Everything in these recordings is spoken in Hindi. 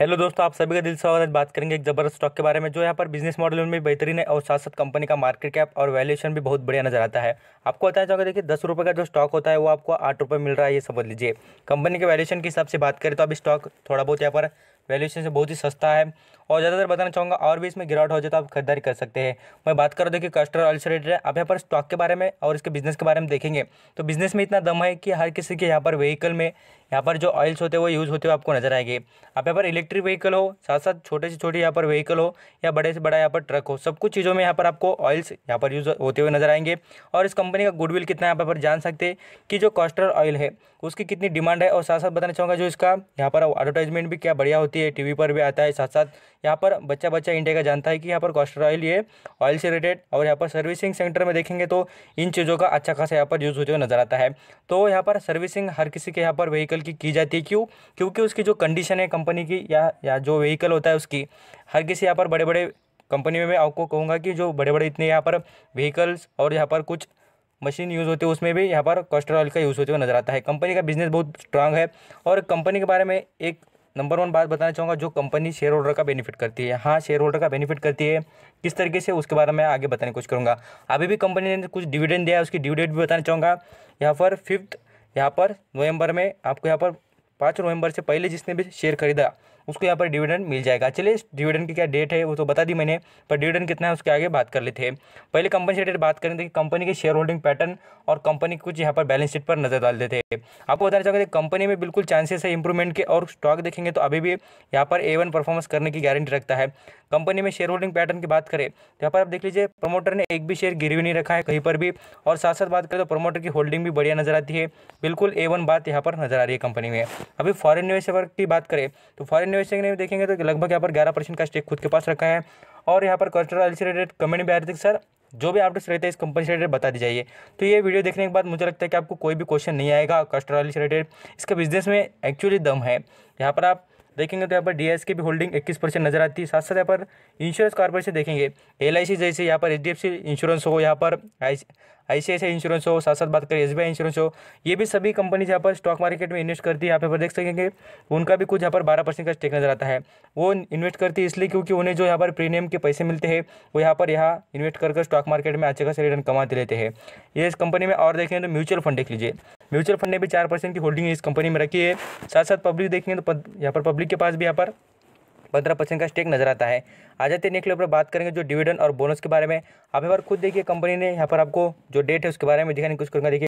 हेलो दोस्तों आप सभी का दिल से है बात करेंगे एक जबरदस्त स्टॉक के बारे में जो यहाँ पर बिजनेस मॉडल में भी बेहतरीन है और साथ साथ कंपनी का मार्केट कैप और वैल्यूएशन भी बहुत बढ़िया नजर आता है आपको बताया जाओगे देखिए दस रुपये का जो स्टॉक होता है वो आपको आठ रुपये मिल रहा है ये समझ लीजिए कंपनी के वैल्यूएशन के हिसाब से बात करें तो अभी स्टॉक थोड़ा बहुत यहाँ पर वैल्यूएशन से बहुत ही सस्ता है और ज़्यादातर बताना चाहूँगा और भी इसमें गिरावट हो जाए तो आप खरीदारी कर सकते हैं मैं बात कर रहा कि कस्टर अल्सरेटर है आप यहाँ पर स्टॉक के बारे में और इसके बिजनेस के बारे में देखेंगे तो बिजनेस में इतना दम है कि हर किसी के यहाँ पर व्हीकल में यहाँ पर जो ऑयल्स होते हैं वो यूज़ होते हुए आपको नजर आएंगे आप यहाँ पर इलेक्ट्रिक व्हीकल हो साथ साथ छोटे से छोटे यहाँ पर व्हीकल हो या बड़े से बड़ा यहाँ पर ट्रक हो सब कुछ चीज़ों में यहाँ पर आपको ऑयल्स यहाँ पर यूज़ होते हुए नजर आएंगे और इस कंपनी का गुडविल कितना यहाँ पर जान सकते हैं कि जो कॉस्टर ऑयल है उसकी कितनी डिमांड है और साथ साथ बताना चाहूँगा जो इसका यहाँ पर एडवर्टाइजमेंट भी क्या बढ़िया होती है टी पर भी आता है साथ साथ यहाँ पर बच्चा बच्चा इंडिया का जानता है कि यहाँ पर कॉस्टर ऑयल ये ऑयल से रिलेटेड और यहाँ पर सर्विसिंग सेंटर में देखेंगे तो इन चीज़ों का अच्छा खासा यहाँ पर यूज़ होते हुए नजर आता है तो यहाँ पर सर्विसिंग हर किसी के यहाँ पर व्हीकल की की जाती है क्यों क्योंकि उसकी जो कंडीशन है कंपनी की या या जो व्हीकल होता है उसकी हर किसी यहाँ पर बड़े बड़े कंपनी में मैं आपको कहूँगा कि जो बड़े बड़े इतने यहाँ पर व्हीकल्स और यहाँ पर कुछ मशीन यूज़ होती है उसमें भी यहाँ पर कॉस्टर ऑयल का यूज़ होते हुए नजर आता है कंपनी का बिजनेस बहुत स्ट्रांग है और कंपनी के बारे में एक नंबर वन बात बताना चाहूँगा जो कंपनी शेयर होल्डर का बेनिफिट करती है हाँ शेयर होल्डर का बेनिफिट करती है किस तरीके से उसके बारे में आगे बताने की कोशिश करूँगा अभी भी कंपनी ने कुछ डिविडेंड दिया है उसकी डिविडेंड भी बताना चाहूँगा यहाँ पर फिफ्थ यहाँ पर नवंबर में आपको यहाँ पर पाँच नवंबर से पहले जिसने भी शेयर खरीदा उसको यहाँ पर डिविडेंड मिल जाएगा चलिए डिविडेंड की क्या डेट है वो तो बता दी मैंने पर डिविडेंड कितना है उसके आगे बात कर लेते हैं पहले कंपनी से रिलेटेड बात करें तो कंपनी के शेयर होल्डिंग पैटर्न और कंपनी कुछ यहाँ पर बैलेंस शीट पर नजर डाल देते हैं आपको बताना चाहूँगा कंपनी में बिल्कुल चांसेस है इंप्रूवमेंट के और स्टॉक देखेंगे तो अभी भी यहाँ पर ए परफॉर्मेंस करने की गारंटी रखता है कंपनी में शेयर होल्डिंग पैटर्न की बात करें तो यहाँ पर आप देख लीजिए प्रमोटर ने एक भी शेयर गिरवी नहीं रखा है कहीं पर भी और साथ साथ बात करें तो प्रमोटर की होल्डिंग भी बढ़िया नजर आती है बिल्कुल ए बात यहाँ पर नजर आ रही है कंपनी में अभी फॉरन निवेशक की बात करें तो फॉरन इन्वेस्टिंग में देखेंगे तो लगभग यहाँ पर ग्यारह परसेंट का स्टेक खुद के पास रखा है और यहाँ पर कल्चरल एल रिलेटेड कमेंट भी आ रहे थे सर जो भी अपडेट्स रहते हैं इस कंपनी से रिलेटेड बता दी जाइए तो ये वीडियो देखने के बाद मुझे लगता है कि आपको कोई भी क्वेश्चन नहीं आएगा कस्टरल एल रिलेटेड इसका बिजनेस में एक्चुअली दम है यहाँ पर आप देखेंगे तो यहाँ पर डी की भी होल्डिंग इक्कीस परसेंट नजर आती है साथ साथ यहाँ पर इंश्योरेंस कॉर्पोरेशन देखेंगे एल जैसे यहाँ पर एच इंश्योरेंस हो यहाँ पर आई आई सी इंश्योरेंस हो साथ साथ बात करें एस इंश्योरेंस हो ये भी सभी कंपनीज यहाँ पर स्टॉक मार्केट में इन्वेस्ट करती है यहाँ पर देख सकेंगे उनका भी कुछ यहाँ पर बारह परसेंट का स्टेक नजर आता है वो इन्वेस्ट करती है इसलिए क्योंकि उन्हें जो यहाँ पर प्रीमियम के पैसे मिलते हैं वो यहाँ पर यहाँ इन्वेस्ट कर स्टॉक मार्केट में अच्छे खासे रिटर्न कमाते रहते हैं ये इस कंपनी में और देखें तो म्यूचुअल फंड देख लीजिए म्यूचुअल फंड ने भी चार परसेंट की होल्डिंग इस कंपनी में रखी है साथ साथ पब्लिक देखेंगे तो यहाँ पर पब्लिक के पास भी यहाँ पर पंद्रह परसेंट का स्टेक नजर आता है आ जाते नेक्स्ट लेवल पर बात करेंगे जो डिविडेंड और बोनस के बारे में आप एक बार खुद देखिए कंपनी ने यहाँ पर आपको जो डेट है उसके बारे में दिखाने की कोशिश करूँगा देखिए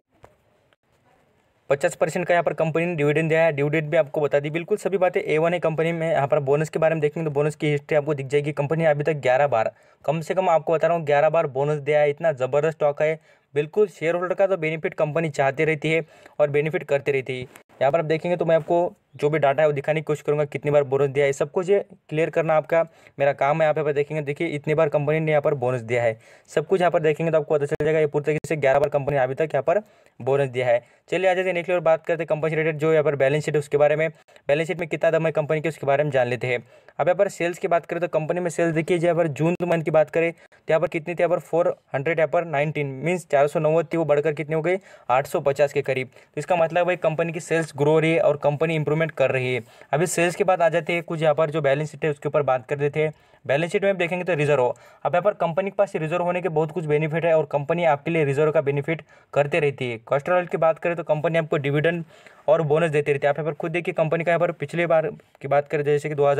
पचास परसेंट का यहाँ पर कंपनी ने डिविडेंड दिया है डिविडेंड भी आपको बता दी बिल्कुल सभी बातें ए वन है कंपनी में यहाँ पर बोनस के बारे में देखेंगे तो बोनस की हिस्ट्री आपको दिख जाएगी कंपनी ने अभी तक ग्यारह बार कम से कम आपको बता रहा हूँ ग्यारह बार बोनस दिया है इतना ज़बरदस्त स्टॉक है बिल्कुल शेयर होल्डर का तो बेनिफिट कंपनी चाहती रहती है और बेनिफिट करती रहती है यहाँ पर आप देखेंगे तो मैं आपको जो भी डाटा है वो दिखाने की कोशिश करूँगा कितनी बार बोनस दिया है सब कुछ क्लियर करना आपका मेरा काम है यहाँ पर देखेंगे देखिए इतनी बार कंपनी ने यहाँ पर बोनस दिया है सब कुछ यहाँ पर देखेंगे तो आपको पता चल जाएगा ये पूरी तरीके से ग्यारह बार कंपनी अभी तक यहाँ पर बोनस दिया है चलिए आ जाते हैं और बात करते हैं कंपनी रिलेटेड जो यहाँ पर बैलेंस शीट उसके बारे में बैलेंस शीट में कितना दम है कंपनी की उसके बारे में जान लेते हैं अब यहाँ पर सेल्स की बात करें तो कंपनी में सेल्स देखिए जहाँ पर जून मंथ की बात करें तो यहाँ पर कितनी थी यहाँ पर फोर हंड्रेड यहाँ पर नाइनटीन मीन्स चार सौ नव्वद थी वो बढ़कर कितनी हो गई आठ सौ पचास के करीब तो इसका मतलब भाई कंपनी की सेल्स ग्रो रही है और कंपनी इंप्रूव इंप्रूवमेंट कर रही है अभी सेल्स के बाद आ जाते हैं कुछ यहाँ पर जो बैलेंस शीट है उसके ऊपर बात कर देते हैं बैलेंस शीट में देखेंगे तो रिजर्व अब यहाँ पर कंपनी के पास रिजर्व होने के बहुत कुछ बेनिफिट है और कंपनी आपके लिए रिजर्व का बेनिफिट करते रहती है कॉस्टरल की बात करें तो कंपनी आपको डिविडेंड और बोनस देती रहती है आप यहाँ पर खुद देखिए कंपनी का यहाँ पर पिछले बार की बात करें जैसे कि दो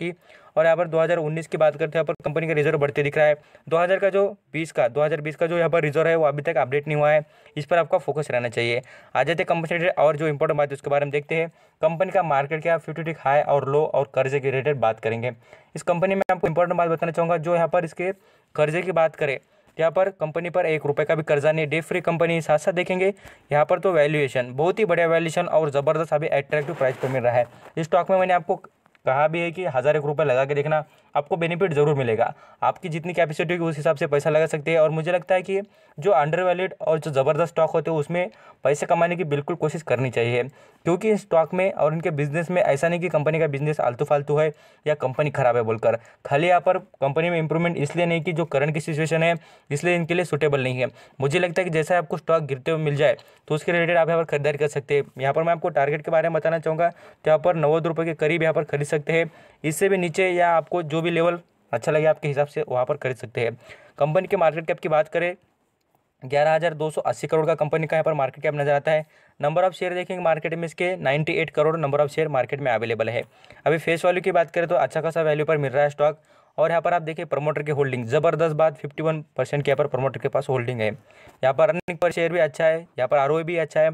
की और यहाँ पर 2019 की बात करते हैं यहाँ पर कंपनी का रिजर्व बढ़ते दिख रहा है 2000 का जो 20 का 2020 का जो यहाँ पर रिजर्व है वो अभी तक अपडेट नहीं हुआ है इस पर आपका फोकस रहना चाहिए आ जाते कंपनी और जो इंपॉर्टेंट बात है उसके बारे में देखते हैं कंपनी का मार्केट क्या फ्यूटिक हाई और लो और कर्जे के रिलेटेड बात करेंगे इस कंपनी में आपको इंपॉर्टेंट बात बताना चाहूँगा जो यहाँ पर इसके कर्जे की बात करें यहाँ पर कंपनी पर एक रुपये का भी कर्जा नहीं डे फ्री कंपनी साथ साथ देखेंगे यहाँ पर तो वैल्यूएशन बहुत ही बढ़िया वैल्यूएशन और ज़बरदस्त अभी एट्रैक्टिव प्राइस पर मिल रहा है इस स्टॉक में मैंने आपको कहा भी है कि हज़ार एक रुपये लगा के देखना आपको बेनिफिट ज़रूर मिलेगा आपकी जितनी कैपेसिटी होगी उस हिसाब से पैसा लगा सकते हैं और मुझे लगता है कि जो अंडर वैलिड और जो ज़बरदस्त स्टॉक होते हैं उसमें पैसे कमाने की बिल्कुल कोशिश करनी चाहिए क्योंकि इन स्टॉक में और इनके बिजनेस में ऐसा नहीं कि कंपनी का बिजनेस आलतू फालतू है या कंपनी ख़राब है बोलकर खाली यहाँ पर कंपनी में इंप्रूवमेंट इसलिए नहीं कि जो करंट की सिचुएशन है इसलिए इनके लिए सुटेबल नहीं है मुझे लगता है कि जैसे आपको स्टॉक गिरते हुए मिल जाए तो उसके रिलेटेड आप यहाँ पर खरीदारी कर सकते हैं यहाँ पर मैं आपको टारगेट के बारे में बताना चाहूँगा तो यहाँ पर नव्वद रुपये के करीब यहाँ पर खरीद सकते हैं इससे भी नीचे या आपको जो भी लेवल अच्छा लगे आपके हिसाब से वहाँ पर खरीद सकते हैं कंपनी के मार्केट कैप की बात करें ग्यारह हज़ार दो सौ अस्सी करोड़ का कंपनी का यहाँ पर मार्केट कैप नजर आता है नंबर ऑफ शेयर देखेंगे मार्केट में इसके ninety eight crore number of share market में अवेलेबल है अभी फेस वैल्यू की बात करें तो अच्छा खासा वैल्यू पर मिल रहा है स्टॉक और यहाँ पर आप देखिए प्रमोटर की होल्डिंग जबरदस्त बात फिफ्टी वन परसेंट के यहाँ पर प्रमोटर के पास होल्डिंग है यहाँ पर अर्निंग पर शेयर भी अच्छा है यहाँ पर आर e भी अच्छा है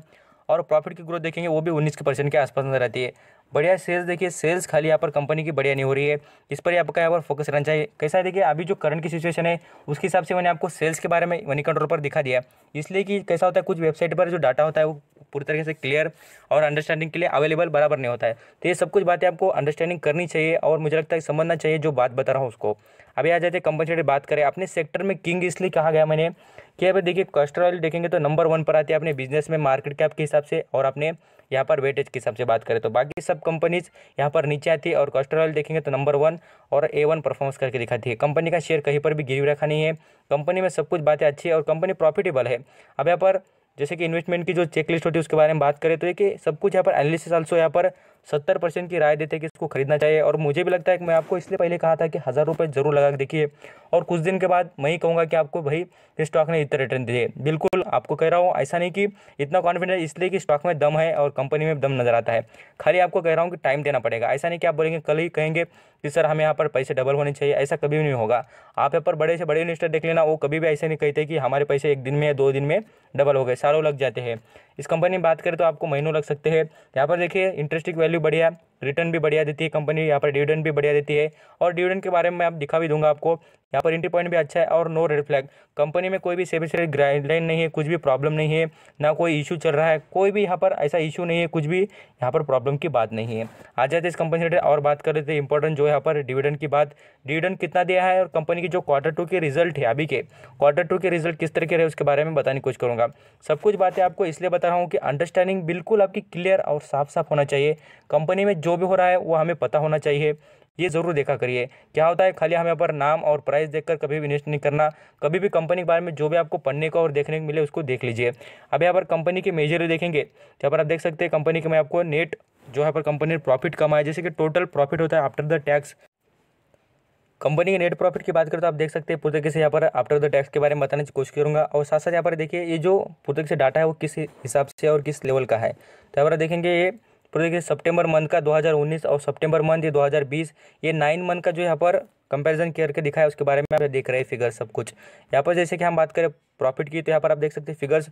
और प्रॉफिट की ग्रोथ देखेंगे वो भी उन्नीस के परसेंट के आसपास नजर आती है बढ़िया सेल्स देखिए सेल्स खाली यहाँ पर कंपनी की बढ़िया नहीं हो रही है इस पर आपका यहाँ पर फोकस रहना चाहिए कैसा है देखिए अभी जो करंट की सिचुएशन है उसके हिसाब से मैंने आपको सेल्स के बारे में मनी कंट्रोल पर दिखा दिया इसलिए कि कैसा होता है कुछ वेबसाइट पर जो डाटा होता है वो पूरी तरीके से क्लियर और अंडरस्टैंडिंग के लिए अवेलेबल बराबर नहीं होता है तो ये सब कुछ बातें आपको अंडरस्टैंडिंग करनी चाहिए और मुझे लगता है समझना चाहिए जो बात बता रहा हूँ उसको अभी आ जाते कंपनी बात करें अपने सेक्टर में किंग इसलिए कहा गया मैंने कि यहाँ पर देखिए कस्टर ऑयल देखेंगे तो नंबर वन पर आती है अपने बिजनेस में मार्केट कैप के हिसाब से और अपने यहाँ पर वेटेज के हिसाब से बात करें तो बाकी सब कंपनीज यहाँ पर नीचे आती है और कस्टर ऑयल देखेंगे तो नंबर वन और ए वन परफॉर्मेंस करके दिखाती है कंपनी का शेयर कहीं पर भी गिरवी रखा नहीं है कंपनी में सब कुछ बातें अच्छी है और कंपनी प्रॉफिटेबल है अब यहाँ पर जैसे कि इन्वेस्टमेंट की जो चेकलिस्ट होती है उसके बारे में बात करें तो कि सब कुछ यहाँ पर एनालिसिस आल्सो यहाँ पर सत्तर परसेंट की राय देते कि इसको खरीदना चाहिए और मुझे भी लगता है कि मैं आपको इसलिए पहले कहा था कि हज़ार रुपये ज़रूर लगा के देखिए और कुछ दिन के बाद मैं ही कहूँगा कि आपको भाई इस स्टॉक ने इतना रिटर्न दिए बिल्कुल आपको कह रहा हूँ ऐसा नहीं कि इतना कॉन्फिडेंस इसलिए कि स्टॉक में दम है और कंपनी में दम नज़र आता है खाली आपको कह रहा हूँ कि टाइम देना पड़ेगा ऐसा नहीं कि आप बोलेंगे कल ही कहेंगे कि सर हमें यहाँ पर पैसे डबल होने चाहिए ऐसा कभी भी नहीं होगा आप यहाँ पर बड़े से बड़े इन्वेस्टर देख लेना वो कभी भी ऐसे नहीं कहते कि हमारे पैसे एक दिन में या दो दिन में डबल हो गए सालों लग जाते हैं इस कंपनी में बात करें तो आपको महीनों लग सकते हैं यहाँ पर देखिए इंटरेस्ट की वैल्यू बढ़िया रिटर्न भी बढ़िया देती है कंपनी यहाँ पर डिविडेंड भी बढ़िया देती है और डिविडेंड के बारे में आप दिखा भी दूंगा आपको यहाँ पर एंट्री पॉइंट भी अच्छा है और नो रेड फ्लैग कंपनी में कोई भी सेविस रेट गाइडलाइन नहीं है कुछ भी प्रॉब्लम नहीं है ना कोई इशू चल रहा है कोई भी यहाँ पर ऐसा इशू नहीं है कुछ भी यहाँ पर प्रॉब्लम की बात नहीं है आ जाते इस कंपनी से और बात कर रहे थे इंपॉर्टेंट जो यहाँ पर डिविडेंड की बात डिविडेंड कितना दिया है और कंपनी की जो क्वार्टर टू के रिजल्ट है अभी के क्वार्टर टू के रिजल्ट किस तरह के रहे उसके बारे में बताने की कोशिश करूँगा सब कुछ बातें आपको इसलिए बता रहा हूँ कि अंडरस्टैंडिंग बिल्कुल आपकी क्लियर और साफ साफ होना चाहिए कंपनी में जो जो भी हो रहा है वो हमें पता होना चाहिए ये ज़रूर देखा करिए क्या होता है खाली हमें यहाँ पर नाम और प्राइस देखकर कभी भी इन्वेस्ट नहीं करना कभी भी कंपनी के बारे में जो भी आपको पढ़ने को और देखने को मिले उसको देख लीजिए अब यहाँ पर कंपनी के मेजर देखेंगे यहाँ पर आप देख सकते हैं कंपनी के में आपको नेट जो यहाँ पर कंपनी ने प्रॉफिट कमाया जैसे कि टोटल प्रॉफिट होता है आफ्टर द टैक्स कंपनी के नेट प्रॉफिट की बात करें तो आप देख सकते हैं पूरे तरीके से यहाँ पर आफ्टर द टैक्स के बारे में बताने की कोशिश करूँगा और साथ साथ यहाँ पर देखिए ये जो पूरे तरीके से डाटा है वो किस हिसाब से और किस लेवल का है तो यहाँ पर देखेंगे ये तो देखिए सितंबर मंथ का 2019 और सितंबर मंथ ये 2020 ये नाइन मंथ का जो यहाँ पर कंपैरिजन करके दिखाया है उसके बारे में आप देख रहे हैं फिगर सब कुछ यहाँ पर जैसे कि हम बात करें प्रॉफिट की तो यहाँ पर आप देख सकते हैं फिगर्स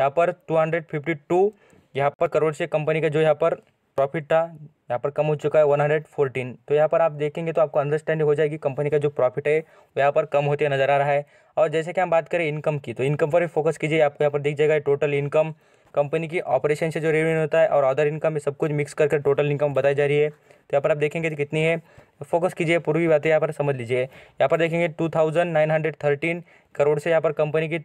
यहाँ पर टू हंड्रेड फिफ्टी टू यहाँ पर करोड़ से कंपनी का जो यहाँ पर प्रॉफिट था यहाँ पर कम हो चुका है वन हंड्रेड फोर्टीन तो यहाँ पर आप देखेंगे तो आपको अंडरस्टैंडिंग हो जाएगी कंपनी का जो प्रॉफिट है वो यहाँ पर कम होते नज़र आ रहा है और जैसे कि हम बात करें इनकम की तो इनकम पर भी फोकस कीजिए आपको यहाँ पर दिख जाएगा टोटल इनकम कंपनी की ऑपरेशन से जो रेवेन्यू होता है और अदर इनकम सब कुछ मिक्स करके टोटल इनकम बताई जा रही है तो यहाँ पर आप देखेंगे तो कितनी है फोकस कीजिए पूर्वी बातें यहाँ पर समझ लीजिए यहाँ पर देखेंगे two thousand nine hundred thirteen crore से यहाँ पर कंपनी की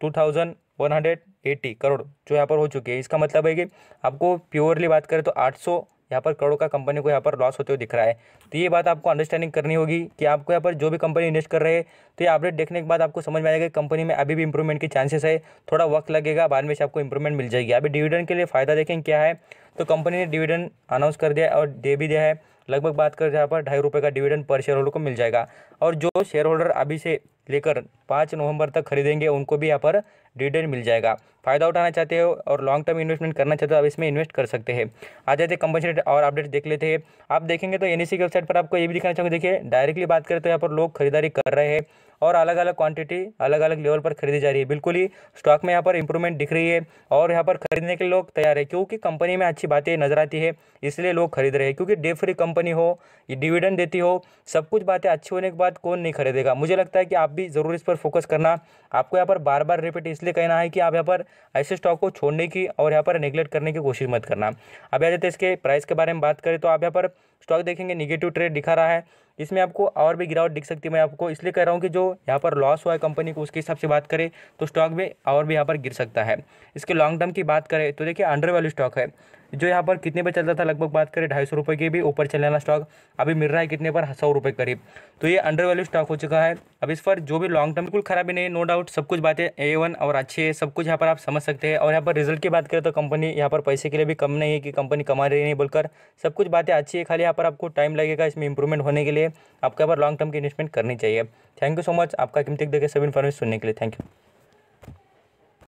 two thousand one hundred eighty crore जो यहाँ पर हो चुकी है इसका मतलब है कि आपको प्योरली बात करें तो आठ सौ यहाँ पर करोड़ का कंपनी को यहाँ पर लॉस होते हुए दिख रहा है तो ये बात आपको अंडरस्टैंडिंग करनी होगी कि आपको यहाँ पर जो भी कंपनी इन्वेस्ट कर रहे हैं तो ये अपडेट देखने के बाद आपको समझ में आएगा कि कंपनी में अभी भी इंप्रूवमेंट के चांसेस है थोड़ा वक्त लगेगा बाद में से आपको इंप्रूवमेंट मिल जाएगी अभी डिविडेंड के लिए फ़ायदा देखें क्या है तो कंपनी ने डिविडेंड अनाउंस कर दिया और दे भी दिया है लगभग बात कर तो यहाँ पर ढाई रुपये का डिविडेंड पर शेयर होल्डर को मिल जाएगा और जो शेयर होल्डर अभी से लेकर पाँच नवंबर तक खरीदेंगे उनको भी यहाँ पर डिविडेंड मिल जाएगा फ़ायदा उठाना चाहते हो और लॉन्ग टर्म इन्वेस्टमेंट करना चाहते हो आप इसमें इन्वेस्ट कर सकते हैं आ जाते कंपनसेट और अपडेट देख लेते हैं आप देखेंगे तो एन की वेबसाइट पर आपको ये भी दिखाना चाहूँगा देखिए डायरेक्टली बात करें तो यहाँ पर लोग खरीदारी कर रहे हैं और अलग अलग क्वांटिटी अलग अलग लेवल पर खरीदी जा रही है बिल्कुल ही स्टॉक में यहाँ पर इंप्रूवमेंट दिख रही है और यहाँ पर खरीदने के लोग तैयार है क्योंकि कंपनी में अच्छी बातें नजर आती है इसलिए लोग खरीद रहे हैं क्योंकि डे फ्री कंपनी हो डिविडेंड देती हो सब कुछ बातें अच्छी होने के बाद कौन नहीं खरीदेगा मुझे लगता है कि आप भी ज़रूर इस पर फोकस करना आपको यहाँ पर बार बार रिपीट इस इसलिए कहना है कि आप यहाँ पर ऐसे स्टॉक को छोड़ने की और यहाँ पर निगलेक्ट करने की कोशिश मत करना अब यहाँ जैसे तो इसके प्राइस के बारे में बात करें तो आप यहाँ पर स्टॉक देखेंगे निगेटिव ट्रेड दिखा रहा है इसमें आपको और भी गिरावट दिख सकती है मैं आपको इसलिए कह रहा हूँ कि जो यहाँ पर लॉस हुआ है कंपनी को उसके हिसाब से बात करें तो स्टॉक भी और भी यहाँ पर गिर सकता है इसके लॉन्ग टर्म की बात करें तो देखिए अंडर वैल्यू स्टॉक है जो यहाँ पर कितने पर चल रहा था लगभग बात करें ढाई सौ रुपये के भी ऊपर चलने वाला स्टॉक अभी मिल रहा है कितने पर सौ रुपये करीब तो ये अंडर वैल्यू स्टॉक हो चुका है अब इस पर जो भी लॉन्ग टर्म बिल्कुल खराबी नहीं है नो डाउट सब कुछ बातें ए वन और अच्छी है सब कुछ यहाँ पर आप समझ सकते हैं और यहाँ पर रिजल्ट की बात करें तो कंपनी यहाँ पर पैसे के लिए भी कम नहीं है कि कंपनी कमा रही नहीं बोलकर सब कुछ बातें अच्छी है खाली यहाँ पर आपको टाइम लगेगा इसमें इंप्रूवमेंट होने के लिए आपको यहाँ पर लॉन्ग टर्म की इन्वेस्टमेंट करनी चाहिए थैंक यू सो मच आपका कीमती देखिए सब इन्फॉर्मेशन सुनने के लिए थैंक यू